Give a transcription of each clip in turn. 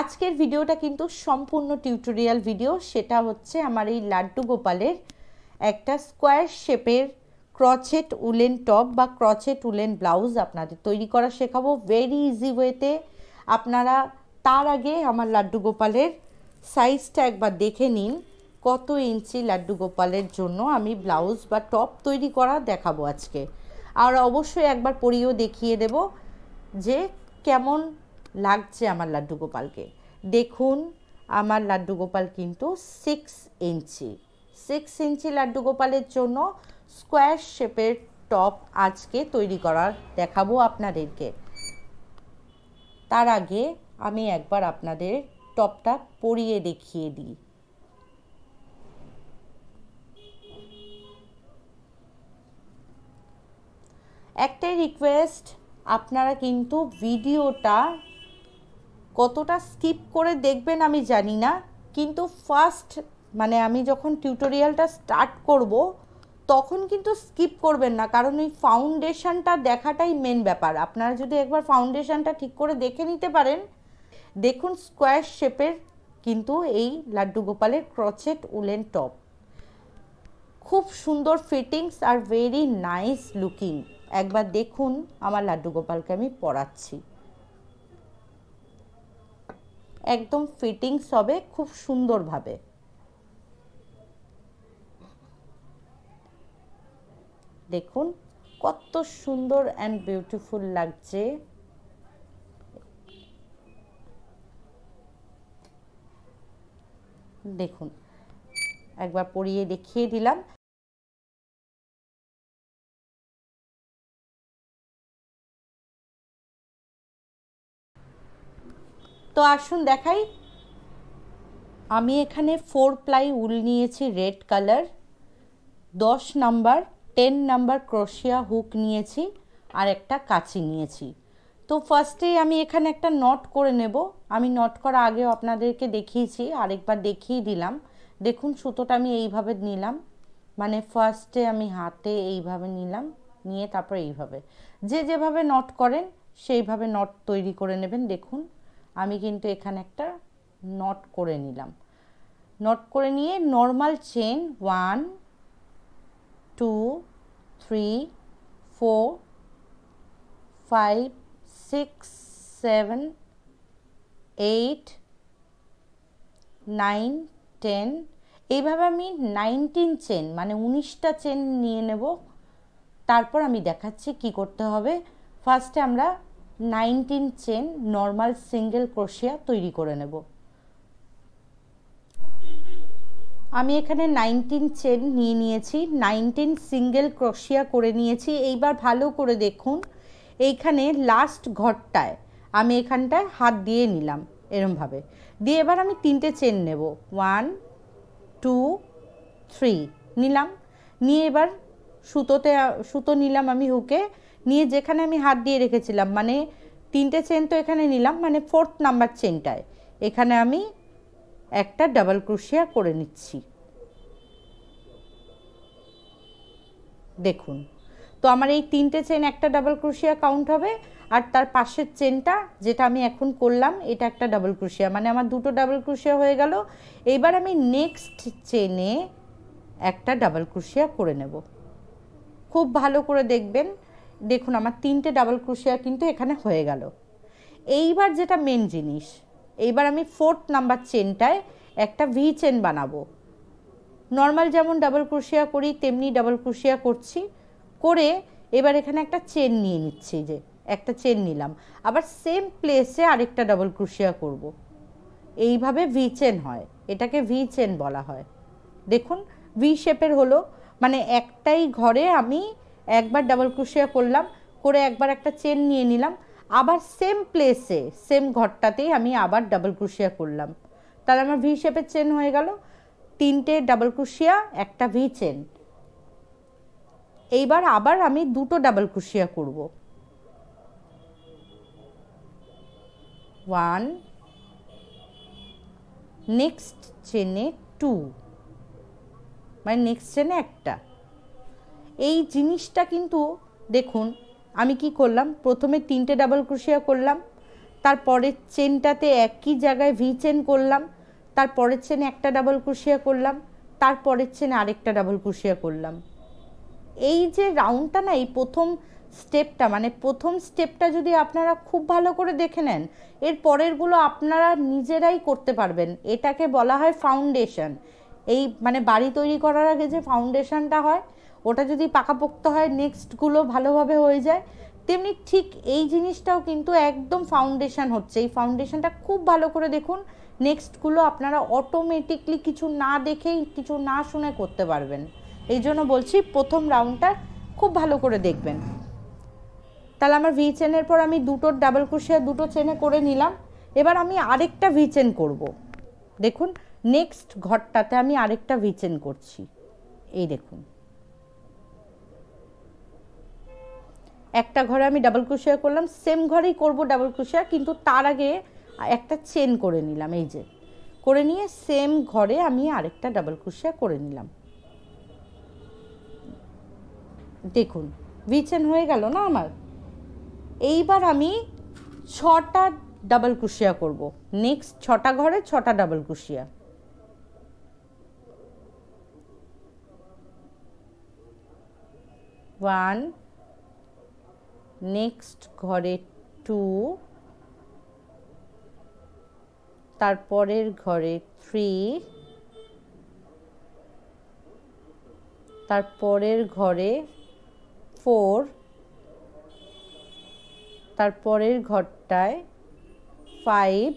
আজকের ভিডিওটা কিন্তু সম্পূর্ণ টিউটোরিয়াল ভিডিও সেটা হচ্ছে আমার এই লাড্ডু গোপালের একটা স্কোয়ার শেপের ক্রচেট উলেন টপ বা ক্রচেট উলেন ব্লাউজ আপনাদের তৈরি করা শেখাবো ভেরি ইজি ওয়েতে আপনারা তার আগে আমার লাড্ডু গোপালের সাইজটা একবার দেখে নিন কত ইঞ্চি লাড্ডু গোপালের জন্য আমি ব্লাউজ বা টপ তৈরি করা দেখাবো আজকে আর অবশ্যই একবার পরিয়েও দেখিয়ে দেব যে কেমন লাগছে আমার লাড্ডু গোপালকে দেখুন আমার লাড্ডু গোপাল কিন্তু six inch six inch Laddu গোপালের জন্য স্কোয়ার শেপের টপ আজকে তৈরি করার দেখাবো আপনাদেরকে তার আগে আমি একবার আপনাদের টপটা পরিয়ে দেখিয়ে দিই একটাই রিকোয়েস্ট আপনারা কিন্তু ভিডিওটা কতটা স্কিপ করে দেখবেন আমি জানি না কিন্তু ফার্স্ট মানে আমি যখন টিউটোরিয়ালটা স্টার্ট করব তখন কিন্তু স্কিপ করবেন না কারণ ওই ফাউন্ডেশনটা দেখাটাই মেন ব্যাপার আপনারা যদি একবার ফাউন্ডেশনটা ঠিক করে দেখে নিতে পারেন দেখুন স্কোয়ার শেপের কিন্তু এই লাড্ডু গোপালের ক্রচেট উলেন টপ খুব সুন্দর ফিটিংস আর ভেরি নাইস লুকিং একবার দেখুন আমার লাড্ডু গোপালকে আমি পড়াচ্ছি একদম ফিটিংস হবে খুব সুন্দরভাবে দেখুন কত সুন্দর অ্যান্ড বিউটিফুল লাগছে দেখুন একবার পরিয়ে দেখিয়ে দিলাম তো আসুন দেখাই আমি এখানে ফোর প্লাই উল নিয়েছি রেড কালার দশ number ten number crochet hook নিয়েছি আর একটা কাঁচি নিয়েছি তো ফার্স্টেই আমি এখানে একটা নট করে নেব আমি নট করা আগেও আপনাদেরকে দেখিয়েছি আরেকবার দেখিয়ে দিলাম দেখুন সুতোটা আমি এইভাবে নিলাম মানে ফার্স্টে আমি হাতে এইভাবে নিলাম নিয়ে তারপর এইভাবে যে যেভাবে নট করেন সেইভাবে নট তৈরি করে নেবেন দেখুন আমি কিন্তু এখানে একটা নট করে নিলাম নট করে নিয়ে normal chain one two three four five six seven eight nine ten এইভাবে আমি নাইনটিন চেন মানে উনিশটা চেন নিয়ে নেব তারপর আমি দেখাচ্ছি কি করতে হবে ফার্স্টে আমরা nineteen chain normal single crochet তৈরি করে নেব আমি এখানে নাইনটিন চেন নিয়ে নিয়েছি নাইনটিন সিঙ্গেল ক্রোশিয়া করে নিয়েছি এইবার ভালো করে দেখুন এইখানে লাস্ট ঘরটায় আমি এখানটায় হাত দিয়ে নিলাম এরমভাবে দিয়ে এবার আমি তিনটে চেন নেব ওয়ান টু থ্রি নিলাম নিয়ে এবার সুতোতে সুতো নিলাম আমি হুকে নিয়ে যেখানে আমি হাত দিয়ে রেখেছিলাম মানে তিনটে চেন তো এখানে নিলাম মানে ফোর্থ নাম্বার চেনটায় এখানে আমি একটা ডাবল ক্রুশিয়া করে নিচ্ছি দেখুন তো আমার এই তিনটে চেন একটা ডাবল ক্রুশিয়া কাউন্ট হবে আর তার পাশের চেনটা যেটা আমি এখন করলাম এটা একটা ডাবল ক্রুশিয়া মানে আমার দুটো ডাবল ক্রুশিয়া হয়ে গেল এইবার আমি নেক্সট চেনে একটা ডাবল ক্রুশিয়া করে নেব খুব ভালো করে দেখবেন দেখুন আমার তিনটে ডাবল ক্রোশিয়া কিন্তু এখানে হয়ে গেল এইবার যেটা মেন জিনিস এইবার আমি ফোর্থ নাম্বার চেনটায় একটা ভি চেন বানাবো নর্মাল যেমন ডাবল ক্রুশিয়া করি তেমনি ডাবল ক্রোশিয়া করছি করে এবার এখানে একটা চেন নিয়ে নিচ্ছি যে একটা চেন নিলাম আবার সেম প্লেসে আরেকটা ডাবল ক্রুশিয়া করব। এইভাবে ভি চেন হয় এটাকে ভি চেন বলা হয় দেখুন ভি শেপের হলো মানে একটাই ঘরে আমি একবার ডাবল ক্রুশিয়া করলাম করে একবার একটা চেন নিয়ে নিলাম আবার সেম প্লেসে সেম ঘরটাতেই আমি আবার ডাবল ক্রুশিয়া করলাম তাহলে আমার ভি শেপের চেন হয়ে গেল তিনটে ডাবল ক্রুশিয়া একটা ভি চেন এইবার আবার আমি দুটো ডাবল ক্রুশিয়া করব ওয়ান নেক্সট চেনে টু মানে নেক্সট চেনে একটা এই জিনিসটা কিন্তু দেখুন আমি কি করলাম প্রথমে তিনটে ডাবল ক্রোশিয়া করলাম তারপরের চেনটাতে একই জায়গায় ভি চেন করলাম তারপরের চেন একটা ডাবল ক্রোশিয়া করলাম তারপরের চেন আরেকটা ডাবল ক্রোশিয়া করলাম এই যে রাউন্ডটা না এই প্রথম স্টেপটা মানে প্রথম স্টেপটা যদি আপনারা খুব ভালো করে দেখে নেন এর পরেরগুলো আপনারা নিজেরাই করতে পারবেন এটাকে বলা হয় ফাউন্ডেশন এই মানে বাড়ি তৈরি করার আগে যে ফাউন্ডেশনটা হয় ওটা যদি পাকাপোক্ত হয় নেক্সটগুলো ভালোভাবে হয়ে যায় তেমনি ঠিক এই জিনিসটাও কিন্তু একদম ফাউন্ডেশন হচ্ছে এই ফাউন্ডেশনটা খুব ভালো করে দেখুন নেক্সটগুলো আপনারা অটোমেটিকলি কিছু না দেখেই কিছু না শুনে করতে পারবেন এই জন্য বলছি প্রথম রাউন্ডটা খুব ভালো করে দেখবেন তাহলে আমার ভি চেনের পর আমি দুটোর ডাবল কুশিয়া দুটো চেনে করে নিলাম এবার আমি আরেকটা ভি চেন করবো দেখুন নেক্সট ঘরটাতে আমি আরেকটা ভি চেন করছি এই দেখুন একটা ঘরে আমি ডাবল ক্রোশিয়া করলাম সেম ঘরেই করব ডাবল ক্রোশিয়া কিন্তু তার আগে একটা চেন করে নিলাম এই যে করে নিয়ে সেম ঘরে আমি আরেকটা ডাবল ক্রোশিয়া করে নিলাম দেখুন ভি চেন হয়ে গেল না আমার এইবার আমি ছটা ডাবল ক্রোশিয়া করব নেক্সট ছটা ঘরে ছটা ডাবল ক্রোশিয়া ওয়ান নেক্সট ঘরে টু তারপরের ঘরে থ্রি তারপরের ঘরে ফোর তারপরের ঘরটায় ফাইভ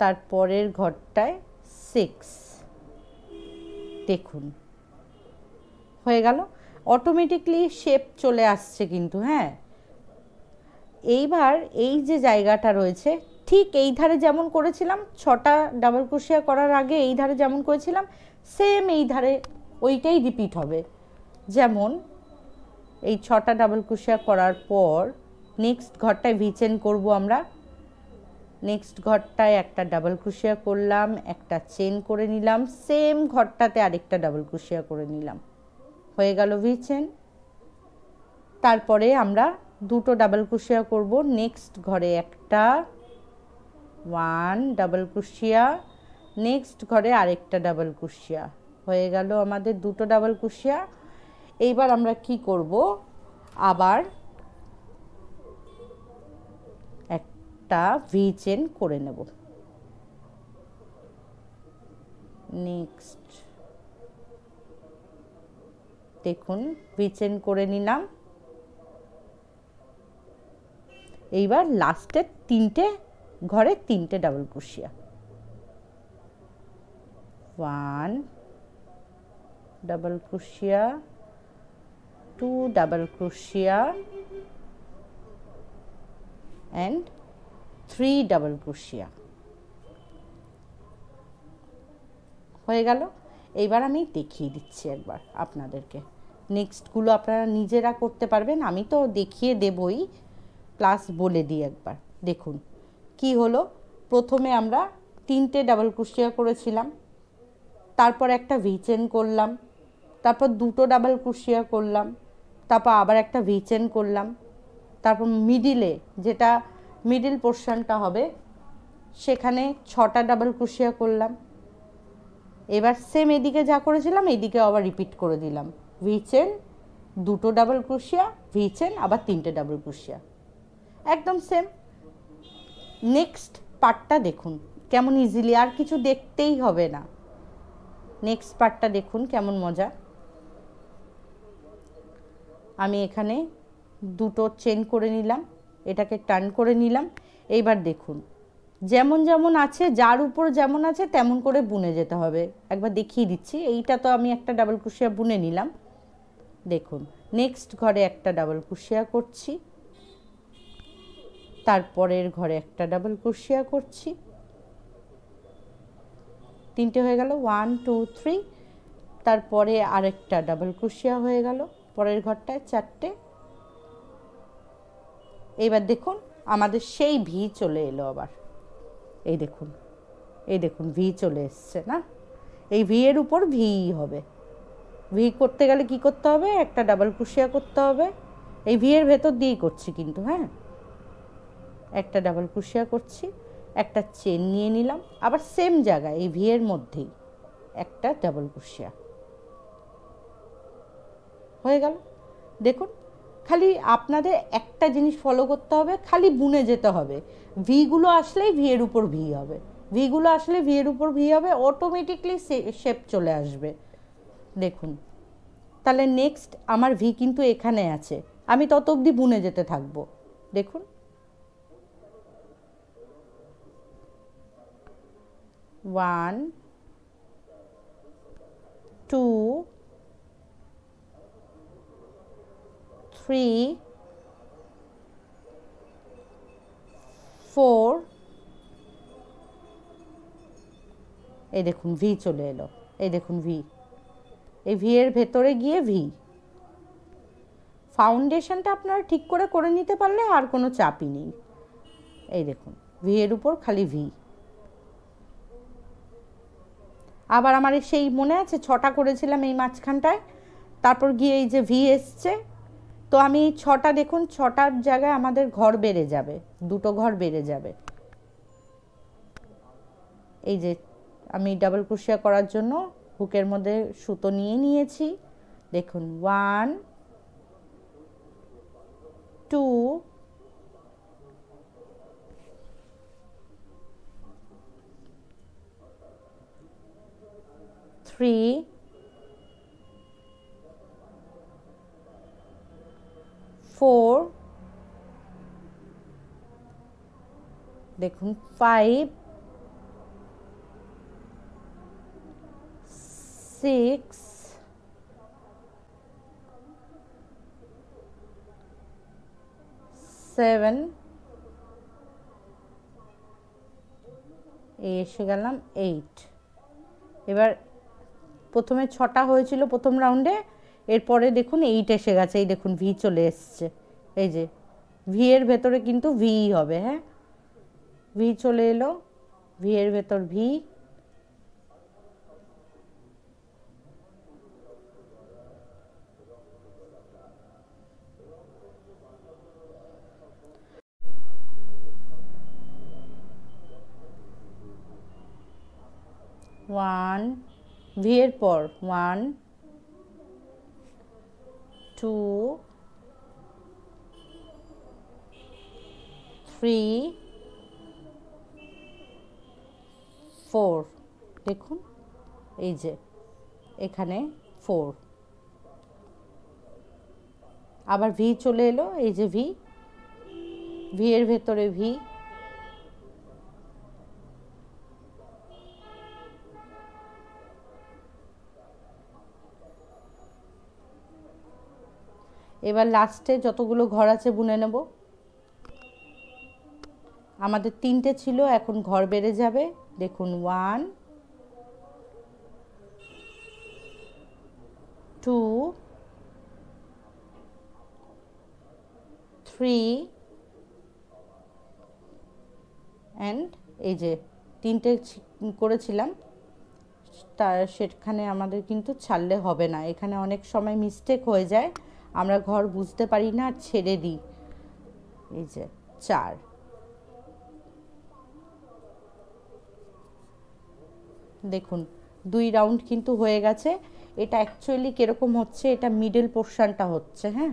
তারপরের ঘরটায় সিক্স দেখুন হয়ে গেল অটোমেটিকলি শেপ চলে আসছে কিন্তু হ্যাঁ এইবার এই যে জায়গাটা রয়েছে ঠিক এই ধারে যেমন করেছিলাম ছটা ডাবল ক্রোশিয়া করার আগে এই ধারে যেমন করেছিলাম সেম এই ধারে ওইটাই রিপিট হবে যেমন এই ছটা ডাবল ক্রোশিয়া করার পর নেক্সট ঘরটায় ভিচেন করব আমরা নেক্সট ঘরটায় একটা ডাবল ক্রোশিয়া করলাম একটা চেন করে নিলাম সেম ঘরটাতে আরেকটা ডাবল ক্রোশিয়া করে নিলাম হয়ে গেল ভি চেন তারপরে আমরা দুটো ডাবল ক্রুশিয়া করব নেক্সট ঘরে একটা ওয়ান ডাবল ক্রুশিয়া নেক্সট ঘরে আরেকটা ডাবল ক্রুশিয়া হয়ে গেল আমাদের দুটো ডাবল ক্রুশিয়া এইবার আমরা কি করব আবার একটা ভি চেন করে নেব নেক্সট দেখুন ভিচেন করে নিলাম এইবার লাস্টের তিনটে ঘরে তিনটে double crochet one double crochet two double crochet and three double crochet হয়ে গেল এইবার আমি দেখিয়ে দিচ্ছি একবার আপনাদেরকে নেক্সটগুলো আপনারা নিজেরা করতে পারবেন আমি তো দেখিয়ে দেবই প্লাস বলে দিই একবার দেখুন কি হলো প্রথমে আমরা তিনটে ডাবল ক্রুশিয়া করেছিলাম তারপর একটা ভিচেন করলাম তারপর দুটো ডাবল ক্রুশিয়া করলাম তারপর আবার একটা ভিচেন করলাম তারপর মিডিলে যেটা মিডিল পোর্শনটা হবে সেখানে ছটা ডাবল ক্রুশিয়া করলাম এবার সেম এদিকে যা করেছিলাম এদিকে আবার রিপিট করে দিলাম ভি চেন দুটো ডাবল ক্রুশিয়া ভি চেন আবার তিনটে ডাবল ক্রুশিয়া একদম সেম নেক্সট পার্টটা দেখুন কেমন ইজিলি আর কিছু দেখতেই হবে না নেক্সট পার্টটা দেখুন কেমন মজা আমি এখানে দুটো চেন করে নিলাম এটাকে টার্ন করে নিলাম এইবার দেখুন যেমন যেমন আছে যার উপর যেমন আছে তেমন করে বুনে যেতে হবে একবার দেখিয়ে দিচ্ছি এইটা তো আমি একটা ডাবল কুশিয়া বুনে নিলাম দেখুন নেক্সট ঘরে একটা ডাবল কুশিয়া করছি তারপরের ঘরে একটা ডাবল কুশিয়া করছি তিনটে হয়ে গেল ওয়ান টু থ্রি তারপরে আরেকটা ডাবল কুশিয়া হয়ে গেল পরের ঘরটায় চারটে এবার দেখুন আমাদের সেই ভি চলে এলো আবার এই দেখুন এই দেখুন ভি চলে এসছে না এই ভি এর উপর ভি হবে ভি করতে গেলে কি করতে হবে একটা ডাবল কুশিয়া করতে হবে এই ভি এর ভেতর দিয়েই করছি কিন্তু হ্যাঁ একটা ডাবল কুশিয়া করছি একটা চেন নিয়ে নিলাম আবার সেম জায়গায় এই ভি এর মধ্যেই একটা ডাবল কুশিয়া হয়ে গেল দেখুন খালি আপনাদের একটা জিনিস ফলো করতে হবে খালি বুনে যেতে হবে ভিগুলো আসলেই ভি এর উপর ভি হবে ভিগুলো আসলে ভি এর উপর ভি হবে অটোমেটিকলি শেপ চলে আসবে দেখুন তাহলে নেক্সট আমার ভি কিন্তু এখানে আছে আমি তত অবধি বুনে যেতে থাকবো দেখুন ওয়ান টু three, four, এই দেখুন ভি চলে এলো এই দেখুন ভি এই ভি এর ভেতরে গিয়ে ভি ফাউন্ডেশনটা আপনারা ঠিক করে করে নিতে পারলে আর কোনো চাপই নেই এই দেখুন ভি এর উপর খালি ভি আবার আমার সেই মনে আছে ছটা করেছিলাম এই মাঝখানটায় তারপর গিয়ে এই যে ভি এসছে তো আমি ছটা দেখুন ছটার জায়গায় আমাদের ঘর বেড়ে যাবে দুটো ঘর বেড়ে যাবে এই যে আমি ডাবল কুশিয়া করার জন্য হুকের মধ্যে সুতো নিয়ে নিয়েছি দেখুন ওয়ান টু three ফোর দেখুন ফাইভ সিক্স সেভেন এসে গেলাম এইট এবার প্রথমে ছটা হয়েছিল প্রথম রাউন্ডে এরপরে দেখুন এইট এসে গেছে এই দেখুন ভি চলে এসছে এই যে ভি এর ভেতরে কিন্তু ভি হবে হ্যাঁ ভি চলে এলো ভি এর ভেতর ভি ওয়ান ভি এর পর ওয়ান two, three, four দেখুন এই যে এখানে ফোর আবার ভি চলে এলো এই যে ভি ভি এর ভেতরে ভি এবার লাস্টে যতগুলো ঘর আছে বুনে নেব আমাদের তিনটে ছিল এখন ঘর বেড়ে যাবে দেখুন ওয়ান টু থ্রি অ্যান্ড এই যে তিনটে করেছিলাম তার সেখানে আমাদের কিন্তু ছাড়লে হবে না এখানে অনেক সময় মিস্টেক হয়ে যায় আমরা ঘর বুঝতে পারি না ছেড়ে দিই এই যে চার দেখুন দুই রাউন্ড কিন্তু হয়ে গেছে এটা অ্যাকচুয়ালি কীরকম হচ্ছে এটা মিডল পোর্শানটা হচ্ছে হ্যাঁ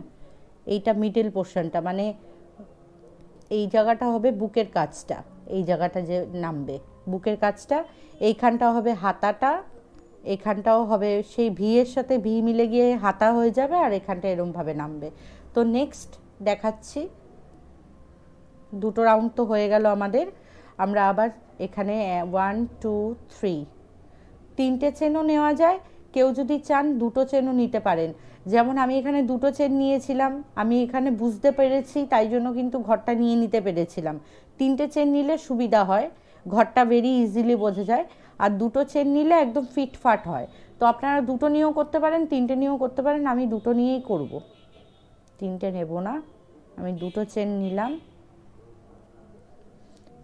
এইটা মিডল পোর্শানটা মানে এই জায়গাটা হবে বুকের কাজটা এই জায়গাটা যে নামবে বুকের কাজটা এইখানটা হবে হাতাটা এখানটাও হবে সেই ভিয়ের সাথে ভি মিলে গিয়ে হাতা হয়ে যাবে আর এখানটা এরমভাবে নামবে তো নেক্সট দেখাচ্ছি দুটো রাউন্ড তো হয়ে গেল আমাদের আমরা আবার এখানে ওয়ান টু থ্রি তিনটে চেনও নেওয়া যায় কেউ যদি চান দুটো চেনও নিতে পারেন যেমন আমি এখানে দুটো চেন নিয়েছিলাম আমি এখানে বুঝতে পেরেছি তাই জন্য কিন্তু ঘরটা নিয়ে নিতে পেরেছিলাম তিনটে চেন নিলে সুবিধা হয় ঘরটা ভেরি ইজিলি বোঝা যায় আর দুটো চেন নিলে একদম ফিটফাট হয় তো আপনারা দুটো নিয়েও করতে পারেন তিনটে নিয়েও করতে পারেন আমি দুটো নিয়েই করব তিনটে নেব না আমি দুটো চেন নিলাম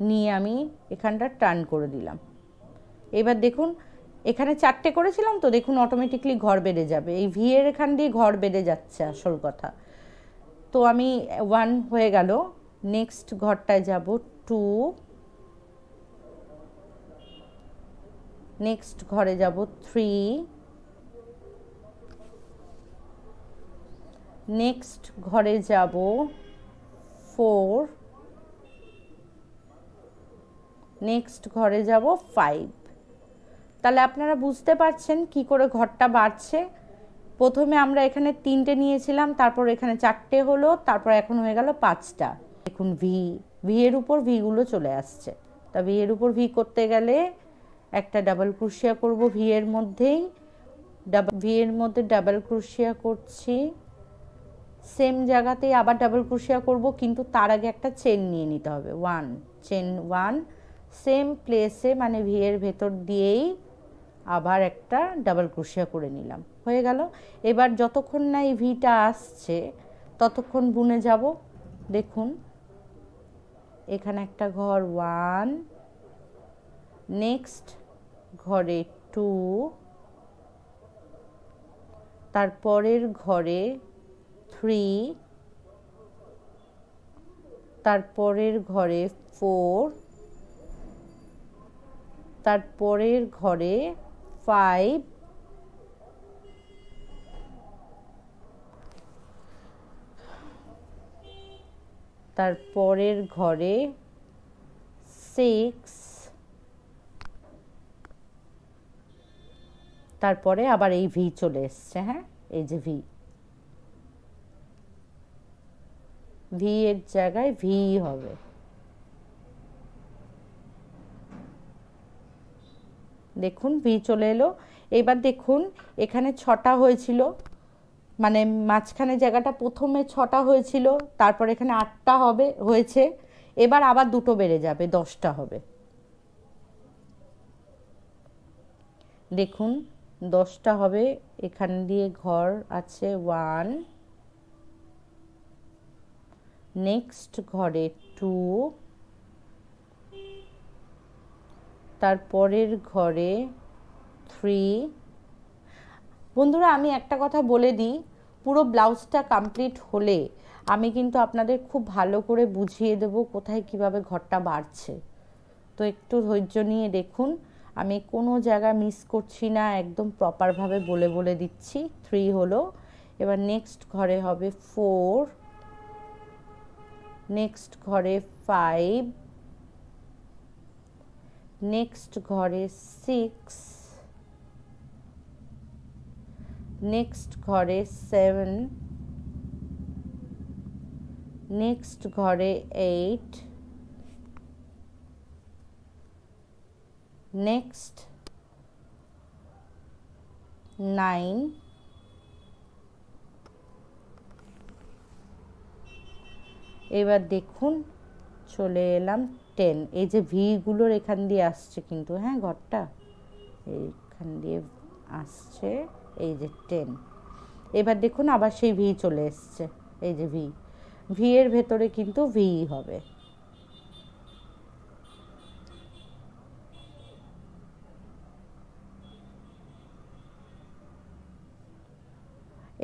নিয়ে আমি এখানটা টার্ন করে দিলাম এবার দেখুন এখানে চারটে করেছিলাম তো দেখুন অটোমেটিকলি ঘর বেড়ে যাবে এই ভিয়ের এখান দিয়ে ঘর বেড়ে যাচ্ছে আসল কথা তো আমি ওয়ান হয়ে গেল নেক্সট ঘরটায় যাব টু নেক্সট ঘরে যাব থ্রি নেক্সট ঘরে যাব ফোর নেক্সট ঘরে যাব ফাইভ তাহলে আপনারা বুঝতে পারছেন কি করে ঘরটা বাড়ছে প্রথমে আমরা এখানে তিনটে নিয়েছিলাম তারপর এখানে চারটে হলো তারপর এখন হয়ে গেল পাঁচটা দেখুন ভি ভি এর উপর ভিগুলো চলে আসছে তা ভি এর উপর ভি করতে গেলে একটা ডাবল ক্রুশিয়া করব ভি এর মধ্যেই ডাবল ভি এর মধ্যে ডাবল ক্রুশিয়া করছি সেম জায়গাতেই আবার ডাবল ক্রুশিয়া করব কিন্তু তার আগে একটা চেন নিয়ে নিতে হবে ওয়ান চেন ওয়ান সেম প্লেসে মানে ভি এর ভেতর দিয়েই আবার একটা ডাবল ক্রুশিয়া করে নিলাম হয়ে গেল এবার যতক্ষণ না এই ভিটা আসছে ততক্ষণ বুনে যাব দেখুন এখানে একটা ঘর ওয়ান নেক্সট ঘরে টু তারপরের ঘরে থ্রি তারপরের ঘরে ফোর তারপরের ঘরে ফাইভ তারপরের ঘরে সিক্স তারপরে আবার এই ভি চলে এসছে হ্যাঁ এই যে ভি ভি এর জায়গায় ভি হবে দেখুন ভি চলে এলো এবার দেখুন এখানে ছটা হয়েছিল মানে মাঝখানে জায়গাটা প্রথমে ছটা হয়েছিল তারপর এখানে আটটা হবে হয়েছে এবার আবার দুটো বেড়ে যাবে দশটা হবে দেখুন দশটা হবে এখান দিয়ে ঘর আছে ওয়ান নেক্সট ঘরে টু তারপরের ঘরে থ্রি বন্ধুরা আমি একটা কথা বলে দিই পুরো ব্লাউজটা কমপ্লিট হলে আমি কিন্তু আপনাদের খুব ভালো করে বুঝিয়ে দেব কোথায় কিভাবে ঘরটা বাড়ছে তো একটু ধৈর্য নিয়ে দেখুন আমি কোনো জায়গা মিস করছি না একদম প্রপারভাবে বলে বলে দিচ্ছি থ্রি হলো এবার নেক্সট ঘরে হবে ফোর নেক্সট ঘরে ফাইভ নেক্সট ঘরে সিক্স নেক্সট ঘরে সেভেন নেক্সট ঘরে এইট next 9 এবার দেখুন চলে এলাম টেন এই যে ভিগুলোর এখান দিয়ে আসছে কিন্তু হ্যাঁ ঘরটা এইখান দিয়ে আসছে এই যে টেন এবার দেখুন আবার সেই ভি চলে এসছে এই যে ভি ভি এর ভেতরে কিন্তু ভি হবে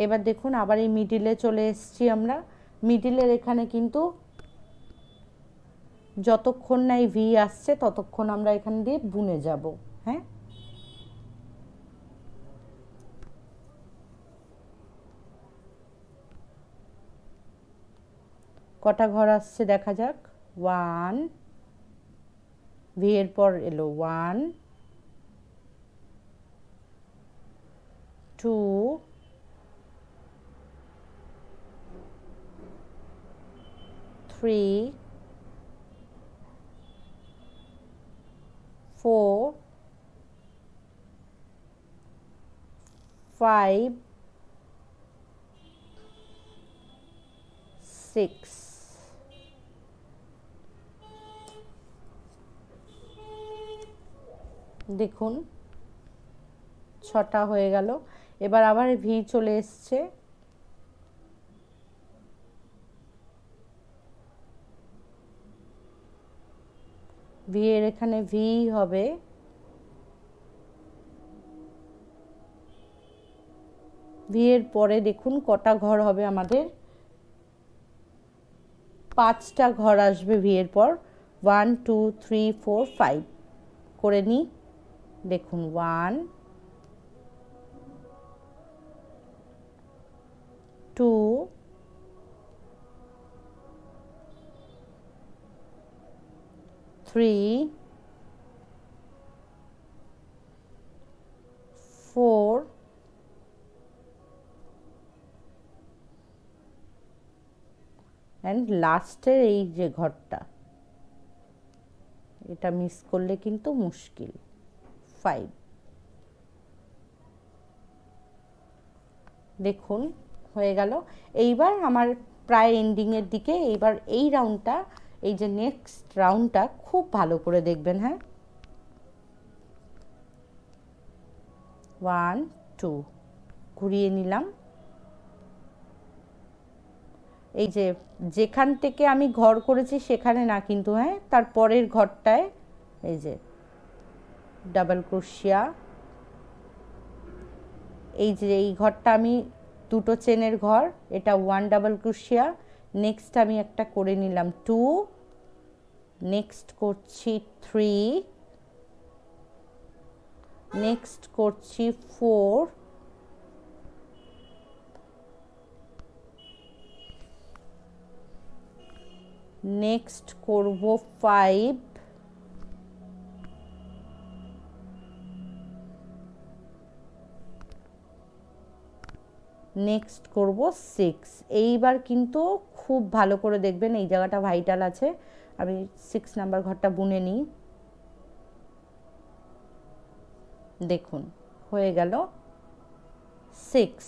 এবার দেখুন আবার এই মিডিলে চলে এসছি আমরা মিডিলের এখানে কিন্তু যতক্ষণ না এই ভি আসছে ততক্ষণ আমরা এখান দিয়ে বুনে যাব হ্যাঁ কটা ঘর আসছে দেখা যাক ওয়ান ভি এর পর এলো one two three, four, five, six. দেখুন ছটা হয়ে গেল এবার আবার ভি চলে এসছে ভি এর এখানে ভি হবে ভি এর পরে দেখুন কটা ঘর হবে আমাদের পাঁচটা ঘর আসবে ভি এর পর one two three four five করে নিই দেখুন one two three, four, and লাস্টের এই যে ঘরটা এটা মিস করলে কিন্তু মুশকিল ফাইভ দেখুন হয়ে গেল এইবার আমার প্রায় এন্ডিংয়ের দিকে এইবার এই রাউন্ডটা এই যে নেক্সট রাউন্ডটা খুব ভালো করে দেখবেন হ্যাঁ ওয়ান টু ঘুরিয়ে নিলাম এই যে যেখান থেকে আমি ঘর করেছি সেখানে না কিন্তু হ্যাঁ তার পরের ঘরটায় এই যে ডাবল ক্রুশিয়া এই যে এই ঘরটা আমি দুটো চেনের ঘর এটা ওয়ান ডাবল ক্রুশিয়া নেক্সট আমি একটা করে নিলাম টু নেক্সট করছি থ্রি নেক্সট করছি ফোর নেক্সট করব ফাইভ নেক্সট করব সিক্স এইবার কিন্তু খুব ভালো করে দেখবেন এই জায়গাটা ভাইটাল আছে আমি সিক্স নাম্বার ঘরটা বুনে নিই দেখুন হয়ে গেল সিক্স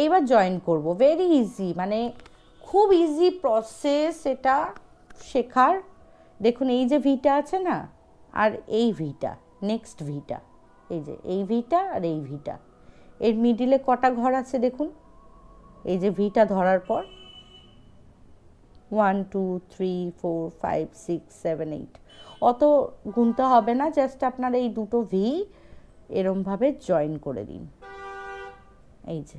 এইবার জয়েন করব ভেরি ইজি মানে খুব ইজি প্রসেস এটা শেখার দেখুন এই যে ভিটা আছে না আর এই ভিটা নেক্সট ভিটা এই যে এই ভিটা আর এই ভিটা এর মিডিলে কটা ঘর আছে দেখুন এই যে ভিটা ধরার পর one two three four five six seven eight অত গুনতে হবে না জাস্ট আপনার এই দুটো ভি এরমভাবে জয়েন করে দিন এই যে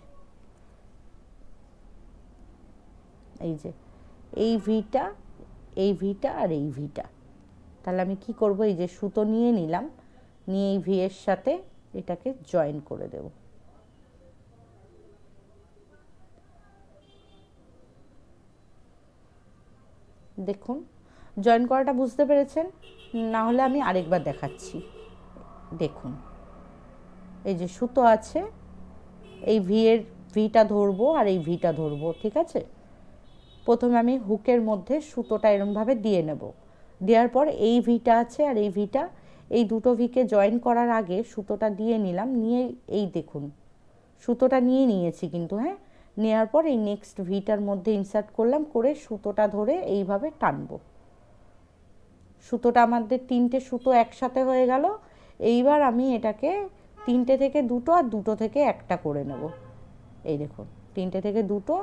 এই যে এই ভিটা এই ভিটা আর এই ভিটা তাহলে আমি কি করব এই যে সুতো নিয়ে নিলাম নিয়ে এই ভি এর সাথে এটাকে জয়েন করে দেবো দেখুন জয়েন করাটা বুঝতে পেরেছেন না হলে আমি আরেকবার দেখাচ্ছি দেখুন এই যে সুতো আছে এই ভিয়ের ভিটা ধরবো আর এই ভিটা ধরবো ঠিক আছে প্রথমে আমি হুকের মধ্যে সুতোটা এরমভাবে দিয়ে নেব দেওয়ার পর এই ভিটা আছে আর এই ভিটা এই দুটো ভিকে জয়েন করার আগে সুতোটা দিয়ে নিলাম নিয়ে এই দেখুন সুতোটা নিয়ে নিয়েছি কিন্তু হ্যাঁ নেওয়ার পর এই নেক্সট ভিটার মধ্যে ইনসার্ট করলাম করে সুতোটা ধরে এইভাবে টানবো সুতোটা আমাদের তিনটে সুতো একসাথে হয়ে গেল এইবার আমি এটাকে তিনটে থেকে দুটো আর দুটো থেকে একটা করে নেব এই দেখুন তিনটে থেকে দুটো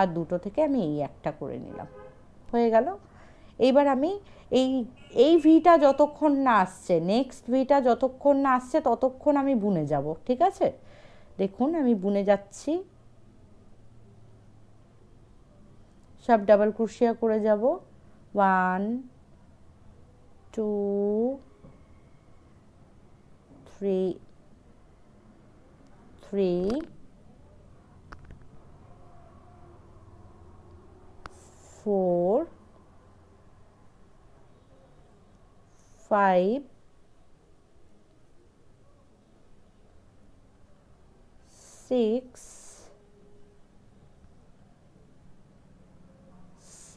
আর দুটো থেকে আমি এই একটা করে নিলাম হয়ে গেল এইবার আমি এই এই ভিটা যতক্ষণ না আসছে নেক্সট ভিটা যতক্ষণ না আসছে ততক্ষণ আমি বুনে যাব ঠিক আছে দেখুন আমি বুনে যাচ্ছি সব ডাবল ক্রুশিয়া করে যাব one two three three four five six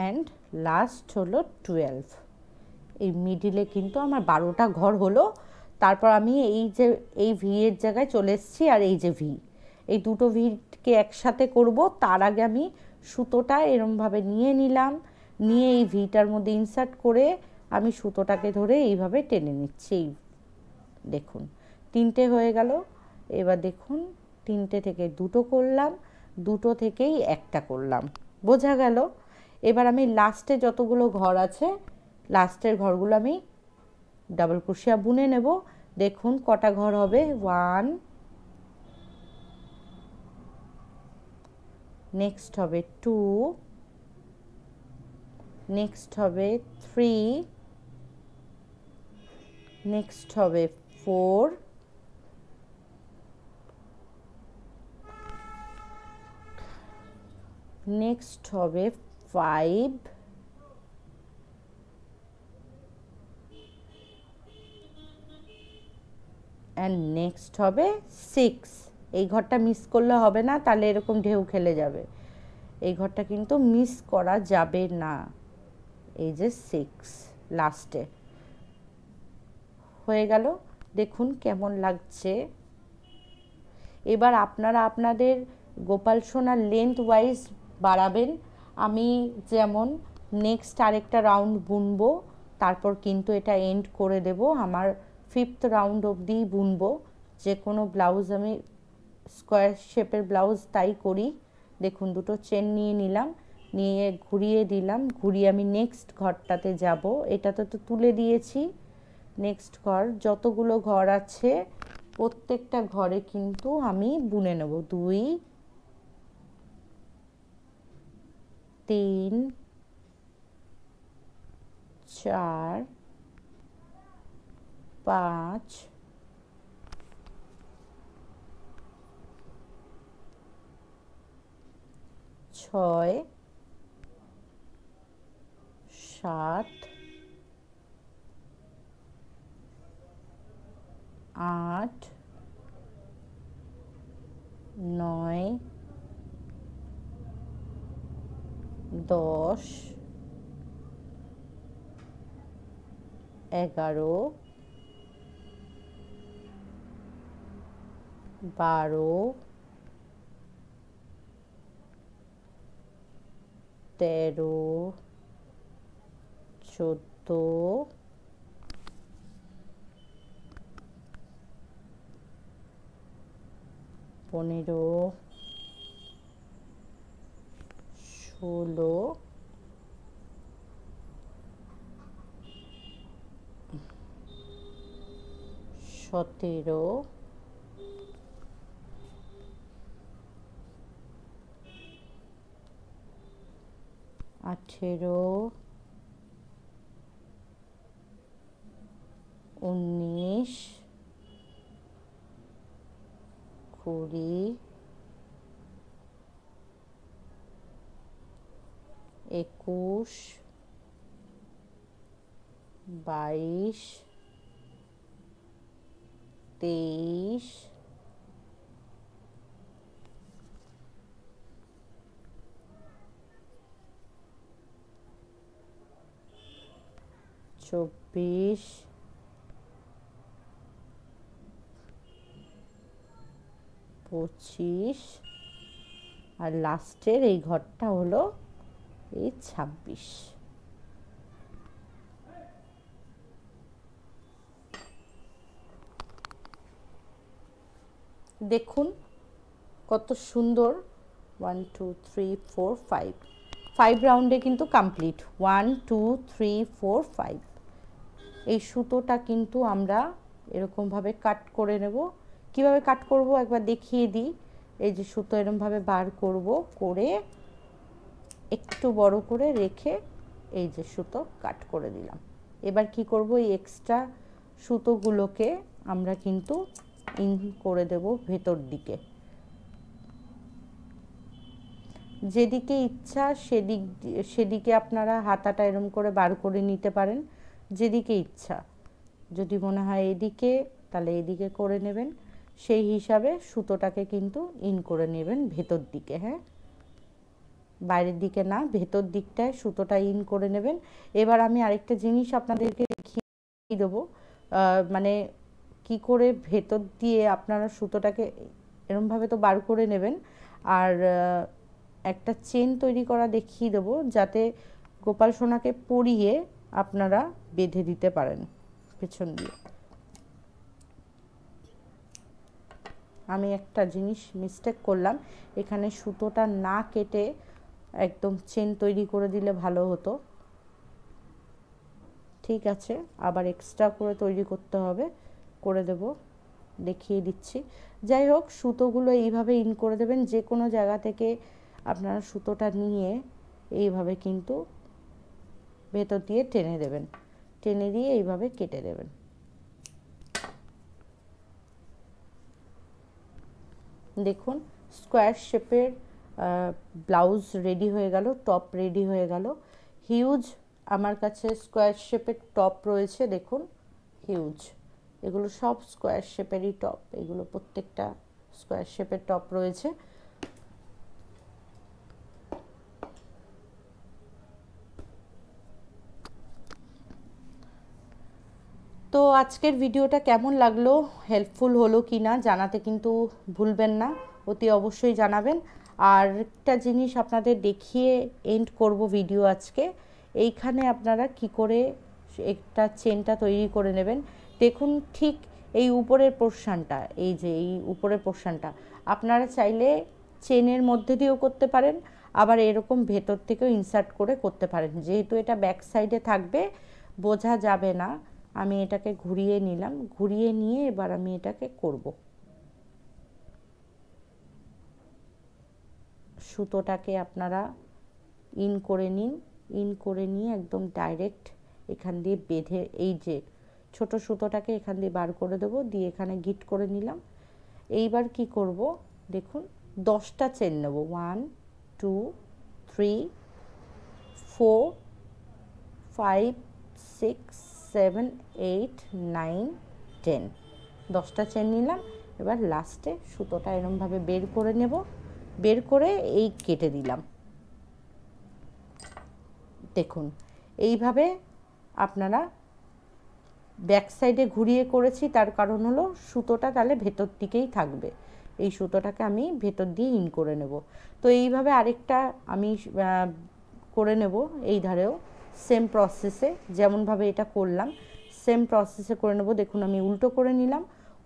and last হলো টুয়েলভ এই মিডিলে কিন্তু আমার বারোটা ঘর হলো তারপর আমি এই যে এই ভি এর জায়গায় চলে এসেছি আর এই যে ভি এই দুটো ভিকে একসাথে করব তার আগে আমি সুতোটা এরমভাবে নিয়ে নিলাম নিয়ে এই ভিটার মধ্যে ইনসার্ট করে আমি সুতোটাকে ধরে এইভাবে টেনে নিচ্ছি এই দেখুন তিনটে হয়ে গেল এবার দেখুন তিনটে থেকে দুটো করলাম দুটো থেকেই একটা করলাম বোঝা গেল এবার আমি লাস্টে যতগুলো ঘর আছে লাস্টের ঘরগুলো আমি ডাবল ক্রোশিয়া বুনে নেব দেখুন কটা ঘর হবে ওয়ান নেক্সট হবে টু নেক্সট হবে থ্রি নেক্সট হবে ফোর নেক্সট হবে five, অ্যান্ড নেক্সট হবে সিক্স এই ঘরটা মিস করলে হবে না তাহলে এরকম ঢেউ খেলে যাবে এই ঘরটা কিন্তু মিস করা যাবে না এই যে সিক্স লাস্টে হয়ে গেল দেখুন কেমন লাগছে এবার আপনারা আপনাদের গোপাল সোনার লেন্থ ওয়াইজ বাড়াবেন আমি যেমন নেক্সট আরেকটা রাউন্ড বুনবো তারপর কিন্তু এটা এন্ড করে দেব আমার ফিফথ রাউন্ড অবধি বুনবো যে কোনো ব্লাউজ আমি স্কোয়ার শেপের ব্লাউজ তাই করি দেখুন দুটো চেন নিয়ে নিলাম নিয়ে ঘুরিয়ে দিলাম ঘুরিয়ে আমি নেক্সট ঘরটাতে যাব এটাতে তো তুলে দিয়েছি নেক্সট ঘর যতগুলো ঘর আছে প্রত্যেকটা ঘরে কিন্তু আমি বুনে নেব দুই তিন চার পাঁচ ছয় সাত আট নয় দশ এগারো বারো তেরো চোদ্দ পনেরো ষোলো সতেরো আঠেরো উনিশ কুড়ি একুশ বাইশ তেইশ চব্বিশ পঁচিশ আর লাস্টের এই ঘরটা হলো এ ছাব্বিশ দেখুন কত সুন্দর one two three four five five রাউন্ডে কিন্তু complete one two three four five এই সুতোটা কিন্তু আমরা এরকমভাবে কাট করে নেব কিভাবে কাট করব একবার দেখিয়ে দিই এই যে সুতো এরমভাবে বার করব করে একটু বড় করে রেখে এই যে সুতো কাট করে দিলাম এবার কি করব এই এক্সট্রা সুতোগুলোকে আমরা কিন্তু ইন করে দেব ভেতর দিকে যেদিকে ইচ্ছা সেদিক সেদিকে আপনারা হাতাটা এরম করে বার করে নিতে পারেন যেদিকে ইচ্ছা যদি মনে হয় এদিকে তাহলে এদিকে করে নেবেন সেই হিসাবে সুতোটাকে কিন্তু ইন করে নেবেন ভেতর দিকে হ্যাঁ বাইরের দিকে না ভেতর দিকটায় সুতোটা ইন করে নেবেন এবার আমি আরেকটা জিনিস আপনাদেরকে দেখিয়ে দেবো মানে কি করে ভেতর দিয়ে আপনারা সুতোটাকে এরমভাবে তো বার করে নেবেন আর একটা চেন তৈরি করা দেখিয়ে দেবো যাতে গোপাল সোনাকে পরিয়ে আপনারা বেঁধে দিতে পারেন পেছন দিয়ে আমি একটা জিনিস মিস্টেক করলাম এখানে সুতোটা না কেটে একদম চেন তৈরি করে দিলে ভালো হতো ঠিক আছে আবার এক্সট্রা করে তৈরি করতে হবে করে দেব দেখিয়ে দিচ্ছি যাই হোক সুতোগুলো এইভাবে ইন করে দেবেন যে কোনো জায়গা থেকে আপনারা সুতোটা নিয়ে এইভাবে কিন্তু ভেতর দিয়ে টেনে দেবেন টেনে দিয়ে এইভাবে কেটে দেবেন দেখুন স্কোয়ার শেপের ব্লাউজ রেডি হয়ে গেল টপ রেডি হয়ে গেল হিউজ আমার কাছে স্কোয়ার শেপের টপ রয়েছে দেখুন হিউজ এগুলো সব স্কোয়ার শেপেরই টপ এগুলো প্রত্যেকটা স্কোয়ার শেপের টপ রয়েছে তো আজকের ভিডিওটা কেমন লাগলো হেল্পফুল হলো কি না জানাতে কিন্তু ভুলবেন না অতি অবশ্যই জানাবেন আর একটা জিনিস আপনাদের দেখিয়ে এন্ড করব ভিডিও আজকে এইখানে আপনারা কি করে একটা চেনটা তৈরি করে নেবেন দেখুন ঠিক এই উপরের পোর্শানটা এই যে এই উপরের পোর্শানটা আপনারা চাইলে চেনের মধ্যে দিয়েও করতে পারেন আবার এরকম ভেতর থেকেও ইনসার্ট করে করতে পারেন যেহেতু এটা ব্যাক সাইডে থাকবে বোঝা যাবে না আমি এটাকে ঘুরিয়ে নিলাম ঘুরিয়ে নিয়ে এবার আমি এটাকে করবো সুতোটাকে আপনারা ইন করে নিন ইন করে নিয়ে একদম ডাইরেক্ট এখান দিয়ে বেঁধে এই যে ছোট সুতোটাকে এখান দিয়ে বার করে দেব দিয়ে এখানে গিট করে নিলাম এইবার কি করব দেখুন দশটা চেন নেব one two three four five six seven eight nine ten দশটা চেন নিলাম এবার লাস্টে সুতোটা এরমভাবে বের করে নেব বের করে এই কেটে দিলাম দেখুন এইভাবে আপনারা ব্যাক সাইডে ঘুরিয়ে করেছি তার কারণ হলো সুতোটা তাহলে ভেতর দিকেই থাকবে এই সুতোটাকে আমি ভেতর দিয়ে ইন করে নেব তো এইভাবে আরেকটা আমি করে নেব এই ধারেও সেম প্রসেসে যেমনভাবে এটা করলাম সেম প্রসেসে করে নেব দেখুন আমি উল্টো করে নিলাম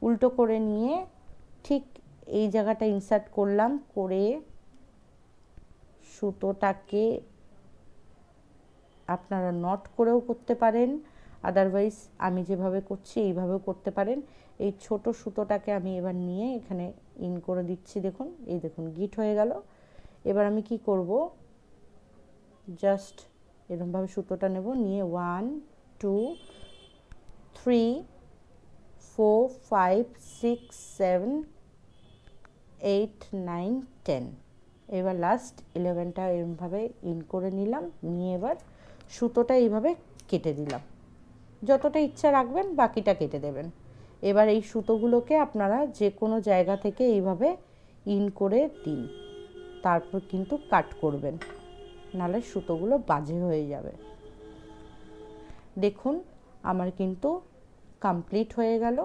উল্টো করে নিয়ে ঠিক এই জায়গাটা ইনসার্ট করলাম করে সুতোটাকে আপনারা নট করেও করতে পারেন আদারওয়াইজ আমি যেভাবে করছি এইভাবেও করতে পারেন এই ছোট সুতোটাকে আমি এবার নিয়ে এখানে ইন করে দিচ্ছি দেখুন এই দেখুন গিট হয়ে গেল এবার আমি কি করব জাস্ট এরকমভাবে সুতোটা নেব নিয়ে one two three four five six seven eight nine ten এবার লাস্ট ইলেভেনটা এরমভাবে ইন করে নিলাম নিয়ে এবার সুতোটা এইভাবে কেটে দিলাম যতটা ইচ্ছা রাখবেন বাকিটা কেটে দেবেন এবার এই সুতোগুলোকে আপনারা যে কোনো জায়গা থেকে এইভাবে ইন করে দিন তারপর কিন্তু কাট করবেন নাহলে সুতোগুলো বাজে হয়ে যাবে দেখুন আমার কিন্তু কমপ্লিট হয়ে গেল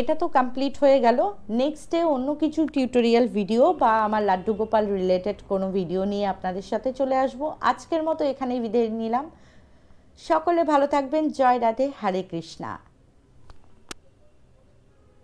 এটা তো কমপ্লিট হয়ে গেল নেক্সট ডে অন্য কিছু টিউটোরিয়াল ভিডিও বা আমার লাড্ডু গোপাল রিলেটেড কোনো ভিডিও নিয়ে আপনাদের সাথে চলে আসব আজকের মতো এখানেই বিদায় নিলাম সকলে ভালো থাকবেন জয় রাধে হরে কৃষ্ণা